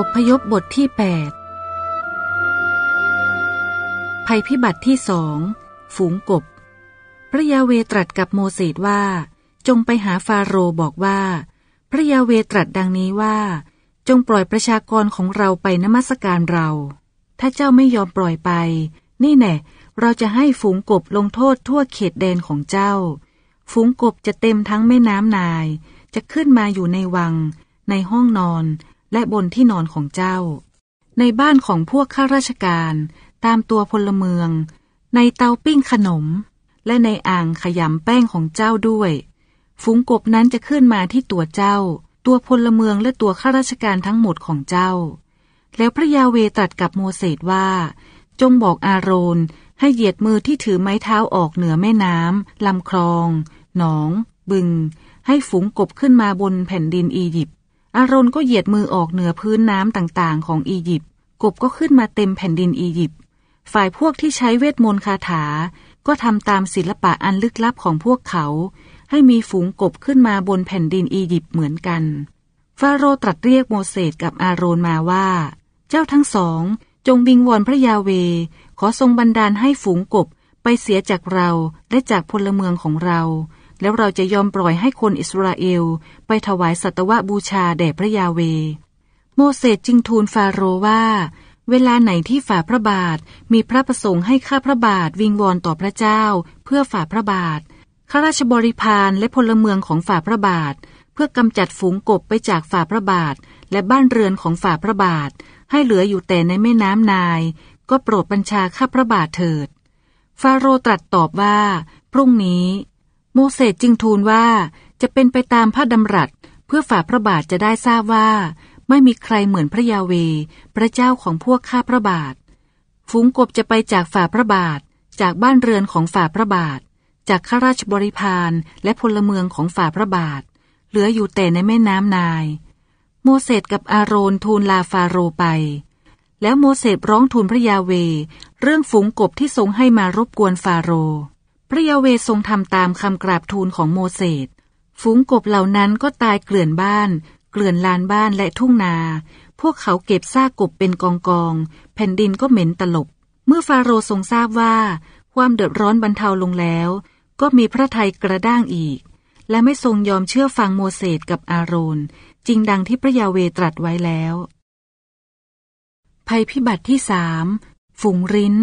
อพยพบทที่8ภัยพิบัติที่สอง ฝูงกบ พระยาเวตรัสกับโมเสสว่า จงไปหาฟาโรบอกว่า พระยาเวตรัสดังนี้ว่า จงปล่อยประชากรของเราไปนมัสการเรา ถ้าเจ้าไม่ยอมปล่อยไป นี่แน่เราจะให้ฝูงกบลงโทษทั่วเขตแดนของเจ้า ฝูงกบจะเต็มทั้งแม่น้ำนาย จะขึ้นมาอยู่ในวัง ในห้องนอนและบนที่นอนของเจ้า ในบ้านของพวกข้าราชการ ตามตัวพลเมือง ในเตาปิ้งขนม และในอ่างขยำแป้งของเจ้าด้วย ฝูงกบนั้นจะขึ้นมาที่ตัวเจ้า ตัวพลเมืองและตัวข้าราชการทั้งหมดของเจ้า แล้วพระยาเวตรัสกับโมเสสว่า จงบอกอาโรนให้เหยียดมือที่ถือไม้เท้าออกเหนือแม่น้ำลำคลอง หนอง บึง ให้ฝูงกบขึ้นมาบนแผ่นดินอียิปต์อารอนก็เหยียดมือออกเหนือพื้นน้ำต่างๆ ของอียิปต์กบก็ขึ้นมาเต็มแผ่นดินอียิปต์ฝ่ายพวกที่ใช้เวทมนต์คาถา ก็ทำตามศิลปะอันลึกลับของพวกเขา ให้มีฝูงกบขึ้นมาบนแผ่นดินอียิปต์เหมือนกัน ฟาโรตรัสเรียกโมเสสกับอาโรนมาว่า เจ้าทั้งสอง จงวิงวอนพระยาเว ขอทรงบันดาลให้ฝูงกบไปเสียจากเราและจากพลเมืองของเราแล้วเราจะยอมปล่อยให้คนอิสราเอลไปถวายสัตวบูชาแด่พระยาเวโมเสสจึงทูลฟาโรว่า เวลาไหนที่ฝ่าพระบาทมีพระประสงค์ให้ข้าพระบาทวิงวอนต่อพระเจ้าเพื่อฝ่าพระบาท ข้าราชบริพารและพลเมืองของฝ่าพระบาท เพื่อกำจัดฝูงกบไปจากฝ่าพระบาทและบ้านเรือนของฝ่าพระบาท ให้เหลืออยู่แต่ในแม่น้ำนาย ก็โปรดบัญชาข้าพระบาทเถิด ฟาโรตรัสตอบว่า พรุ่งนี้โมเสสจึงทูลว่าจะเป็นไปตามพระดำรัสเพื่อฝ่าพระบาทจะได้ทราบว่า ไม่มีใครเหมือนพระยาเวพระเจ้าของพวกข้าพระบาท ฝูงกบจะไปจากฝ่าพระบาทจากบ้านเรือนของฝ่าพระบาท จากข้าราชบริพารและพลเมืองของฝ่าพระบาทเหลืออยู่แต่ในแม่น้ำนาย โมเสสกับอาโรนทูลลาฟาโรไป แล้วโมเสสร้องทูลพระยาเวเรื่องฝูงกบที่ทรงให้มารบกวนฟาโรระยาเวทรงทำตามคำกราบทูลของโมเสส ฝูงกบเหล่านั้นก็ตายเกลื่อนบ้าน เกลื่อนลานบ้านและทุ่งนา พวกเขาเก็บซากกบเป็นกองกอง แผ่นดินก็เหม็นตลบ เมื่อฟาโรห์ทรงทราบว่า ความเดือดร้อนบรรเทาลงแล้ว ก็มีพระทัยกระด้างอีก และไม่ทรงยอมเชื่อฟังโมเสสกับอาโรน จริงดังที่พระยาเวตรัสไว้แล้ว ภัยพิบัติที่สาม ฝูงริ้น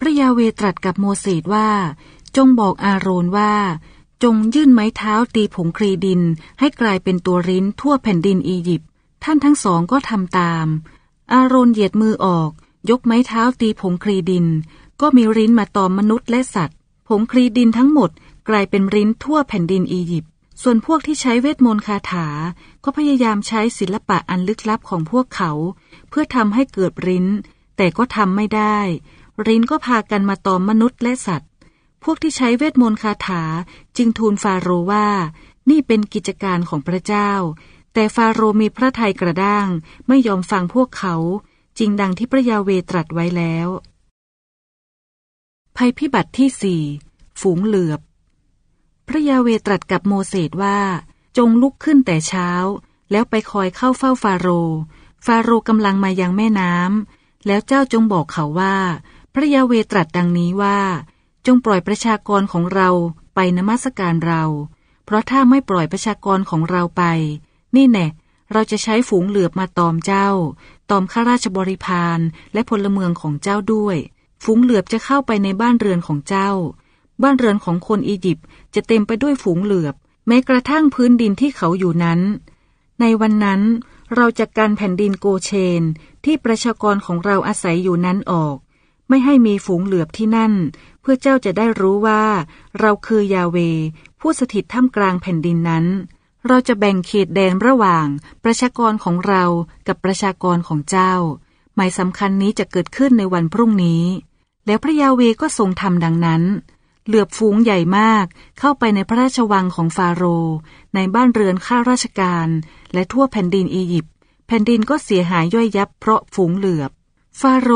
พระยาเวตรัสกับโมเสสว่าจงบอกอาโรนว่าจงยื่นไม้เท้าตีผงครีดิน ให้กลายเป็นตัวริ้นทั่วแผ่นดินอียิปต์ท่านทั้งสองก็ทำตาม อาโรนเหยียดมือออก ยกไม้เท้าตีผงครีดิน ก็มีริ้นมาตอมมนุษย์และสัตว์ผงครีดินทั้งหมด กลายเป็นริ้นทั่วแผ่นดินอียิปต์ส่วนพวกที่ใช้เวทมนต์คาถา ก็พยายามใช้ศิลปะอันลึกลับของพวกเขา เพื่อทำให้เกิดริ้น แต่ก็ทำไม่ได้ ริ้นก็พากันมาตอมมนุษย์และสัตว์พวกที่ใช้เวทมนต์คาถา จึงทูลฟาโรว่า นี่เป็นกิจการของพระเจ้า แต่ฟาโรมีพระทัยกระด้างไม่ยอมฟังพวกเขา จริงดังที่พระยาเวตรัสไว้แล้ว ภัยพิบัติที่สี่ฝูงเหลือบ พระยาเวตรัสกับโมเสสว่า จงลุกขึ้นแต่เช้า แล้วไปคอยเข้าเฝ้าฟาโร ฟาโรกำลังมายังแม่น้ำแล้วเจ้าจงบอกเขาว่า พระยาเวตรัสดังนี้ว่าจงปล่อยประชากรของเราไปนมัสการเรา เพราะถ้าไม่ปล่อยประชากรของเราไป นี่แน่เราจะใช้ฝูงเหลือบมาตอมเจ้า ตอมข้าราชบริพารและพลเมืองของเจ้าด้วย ฝูงเหลือบจะเข้าไปในบ้านเรือนของเจ้า บ้านเรือนของคนอียิปต์จะเต็มไปด้วยฝูงเหลือบ แม้กระทั่งพื้นดินที่เขาอยู่นั้น ในวันนั้นเราจะการแผ่นดินโกเชน ที่ประชากรของเราอาศัยอยู่นั้นออกไม่ให้มีฝูงเหลือบที่นั่น เพื่อเจ้าจะได้รู้ว่า เราคือยาเว ผู้สถิตท่ามกลางแผ่นดินนั้น เราจะแบ่งเขตแดนระหว่างประชากรของเรากับประชากรของเจ้าหมายสำคัญนี้จะเกิดขึ้นในวันพรุ่งนี้ แล้วพระยาเวก็ทรงทำดังนั้น เหลือบฝูงใหญ่มาก เข้าไปในพระราชวังของฟาโรห์ในบ้านเรือนข้าราชการ และทั่วแผ่นดินอียิปต์แผ่นดินก็เสียหายย่อยยับเพราะฝูงเหลือบฟาโร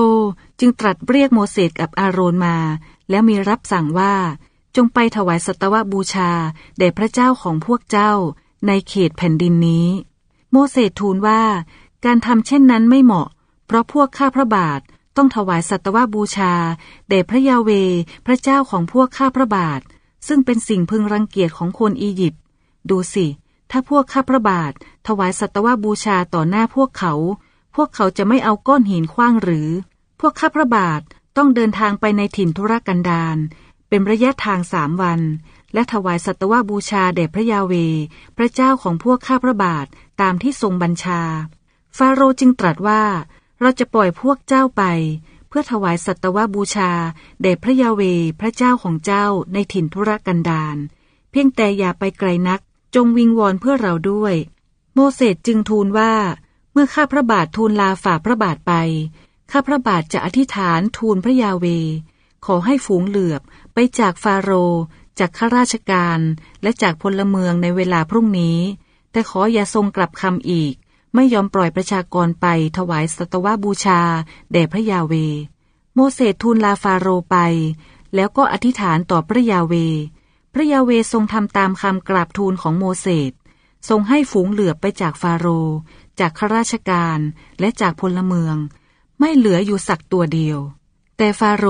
จึงตรัสเรียกโมเสสกับอาโรนมา แล้วมีรับสั่งว่า จงไปถวายสัตวบูชาแด่พระเจ้าของพวกเจ้าในเขตแผ่นดินนี้ โมเสสทูลว่า การทำเช่นนั้นไม่เหมาะ เพราะพวกข้าพระบาทต้องถวายสัตวบูชาแด่พระยาเวพระเจ้าของพวกข้าพระบาทซึ่งเป็นสิ่งพึงรังเกียจของคนอียิปต์ดูสิถ้าพวกข้าพระบาทถวายสัตวบูชาต่อหน้าพวกเขาพวกเขาจะไม่เอาก้อนหินคว้างหรือ พวกข้าพระบาทต้องเดินทางไปในถิ่นธุรกันดารเป็นระยะทางสามวัน และถวายสัตวบูชาแด่พระยาเวพระเจ้าของพวกข้าพระบาทตามที่ทรงบัญชา ฟาโรจึงตรัสว่า เราจะปล่อยพวกเจ้าไป เพื่อถวายสัตวบูชาแด่พระยาเวพระเจ้าของเจ้าในถิ่นธุรกันดารเพียงแต่อย่าไปไกลนักจงวิงวอนเพื่อเราด้วย โมเสสจึงทูลว่ามื่อข้าพระบาททูลลาฝ่าพระบาทไป ข้าพระบาทจะอธิษฐานทูลพระยาเว ขอให้ฝูงเหลือบไปจากฟาโร จากข้าราชการ และจากพลเมืองในเวลาพรุ่งนี้ แต่ขออย่าทรงกลับคำอีก ไม่ยอมปล่อยประชากรไปถวายสัตวบูชา แด่พระยาเว โมเสสทูลลาฟาโรไป แล้วก็อธิษฐานต่อพระยาเว พระยาเวทรงทำตามคำกราบทูลของโมเสส ทรงให้ฝูงเหลือบไปจากฟาโรจากข้าราชการและจากพลเมือง ไม่เหลืออยู่สักตัวเดียว แต่ฟาโร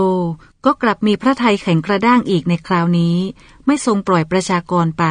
ก็กลับมีพระทัยแข็งกระด้างอีกในคราวนี้ ไม่ทรงปล่อยประชากรไป